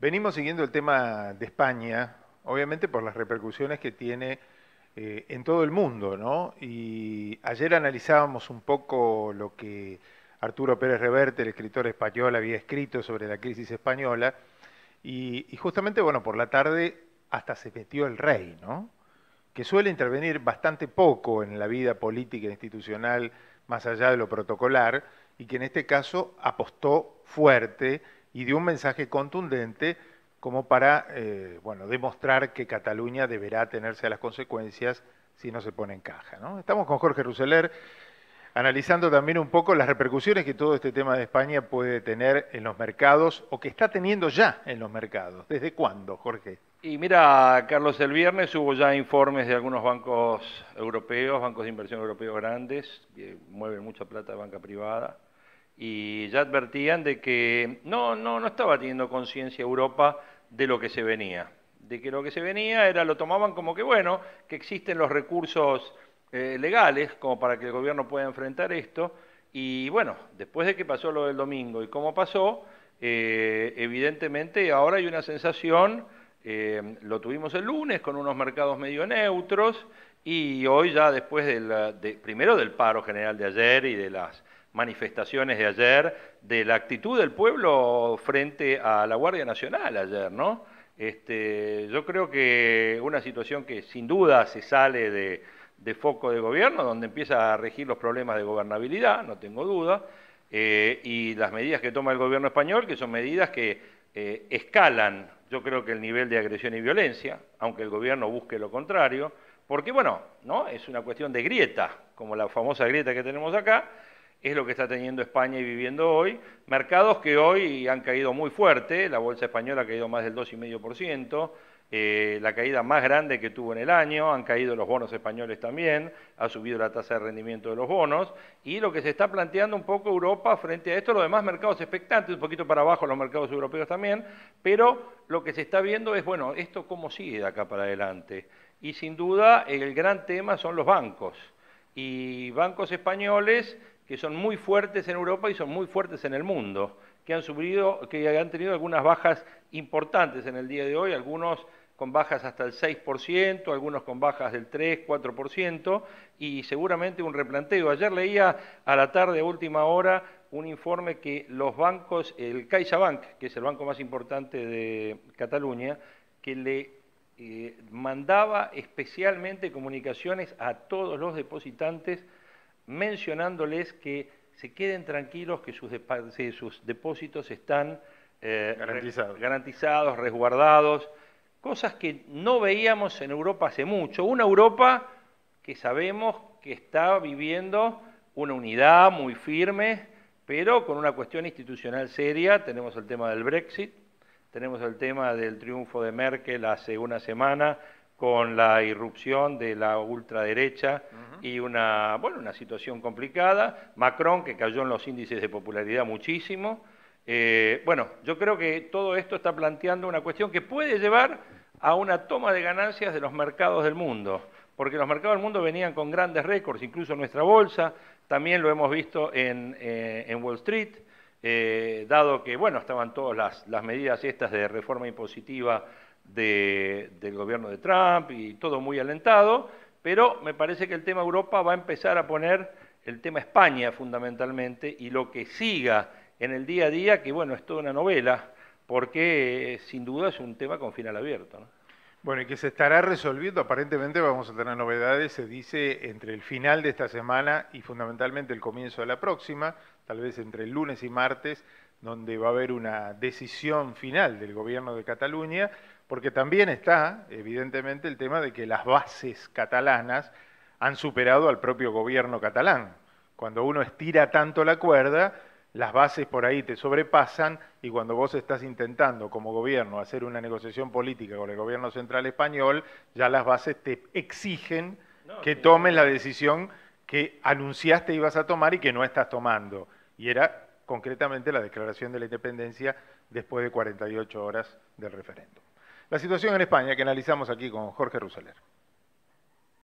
Venimos siguiendo el tema de España, obviamente por las repercusiones que tiene eh, en todo el mundo, ¿no? Y ayer analizábamos un poco lo que Arturo Pérez Reverte, el escritor español, había escrito sobre la crisis española, y, y justamente, bueno, por la tarde hasta se metió el rey, ¿no? que suele intervenir bastante poco en la vida política e institucional, más allá de lo protocolar, y que en este caso apostó fuerte y de un mensaje contundente como para eh, demostrar que Cataluña deberá tenerse a las consecuencias si no se pone en caja. ¿no? Estamos con Jorge Ruseler analizando también un poco las repercusiones que todo este tema de España puede tener en los mercados o que está teniendo ya en los mercados. ¿Desde cuándo, Jorge? Y mira, Carlos, el viernes hubo ya informes de algunos bancos europeos, bancos de inversión europeos grandes, que mueven mucha plata de banca privada, y ya advertían de que no, no, no estaba teniendo conciencia Europa de lo que se venía, de que lo que se venía era, lo tomaban como que bueno, que existen los recursos eh, legales como para que el gobierno pueda enfrentar esto, y bueno, después de que pasó lo del domingo y cómo pasó, eh, evidentemente ahora hay una sensación, eh, lo tuvimos el lunes con unos mercados medio neutros, y hoy ya después del, de, primero del paro general de ayer y de las manifestaciones de ayer, de la actitud del pueblo frente a la Guardia Nacional ayer, ¿no? Este, yo creo que una situación que sin duda se sale de, foco de gobierno, donde empieza a regir los problemas de gobernabilidad, no tengo duda, eh, y las medidas que toma el gobierno español, que son medidas que eh, escalan, yo creo que el nivel de agresión y violencia, aunque el gobierno busque lo contrario, porque bueno, ¿no? es una cuestión de grieta, como la famosa grieta que tenemos acá, es lo que está teniendo España y viviendo hoy. Mercados que hoy han caído muy fuerte, la bolsa española ha caído más del 2,5%, eh, la caída más grande que tuvo en el año, han caído los bonos españoles también, ha subido la tasa de rendimiento de los bonos, y lo que se está planteando un poco Europa frente a esto, los demás mercados expectantes, un poquito para abajo los mercados europeos también, pero lo que se está viendo es, bueno, esto cómo sigue de acá para adelante. Y sin duda el gran tema son los bancos. Y bancos españoles que son muy fuertes en Europa y son muy fuertes en el mundo, que han, subido, que han tenido algunas bajas importantes en el día de hoy, algunos con bajas hasta el 6%, algunos con bajas del 3, 4% y seguramente un replanteo. Ayer leía a la tarde, a última hora, un informe que los bancos, el CaixaBank, que es el banco más importante de Cataluña, que le eh, mandaba especialmente comunicaciones a todos los depositantes mencionándoles que se queden tranquilos que sus, depósitos están eh, garantizados, resguardados, cosas que no veíamos en Europa hace mucho. Una Europa que sabemos que está viviendo una unidad muy firme, pero con una cuestión institucional seria. Tenemos el tema del Brexit, tenemos el tema del triunfo de Merkel hace una semana con la irrupción de la ultraderecha y una, bueno, una situación complicada. Macron, que cayó en los índices de popularidad muchísimo. Eh, bueno, yo creo que todo esto está planteando una cuestión que puede llevar a una toma de ganancias de los mercados del mundo, porque los mercados del mundo venían con grandes récords, incluso nuestra bolsa, también lo hemos visto en, eh, Wall Street, eh, dado que, bueno, estaban todas las, las medidas estas de reforma impositiva del gobierno de Trump y todo muy alentado, pero me parece que el tema Europa va a empezar a poner el tema España fundamentalmente y lo que siga en el día a día, que bueno, es toda una novela, porque eh, sin duda es un tema con final abierto. Bueno, y que se estará resolviendo, aparentemente vamos a tener novedades, se dice, entre el final de esta semana y fundamentalmente el comienzo de la próxima, tal vez entre el lunes y martes, donde va a haber una decisión final del gobierno de Cataluña porque también está, evidentemente, el tema de que las bases catalanas han superado al propio gobierno catalán. Cuando uno estira tanto la cuerda, las bases por ahí te sobrepasan y cuando vos estás intentando como gobierno hacer una negociación política con el gobierno central español, ya las bases te exigen que tomes la decisión que anunciaste ibas a tomar y que no estás tomando. Y era concretamente la declaración de la independencia después de 48 horas del referéndum. La situación en España que analizamos aquí con Jorge Rusaler.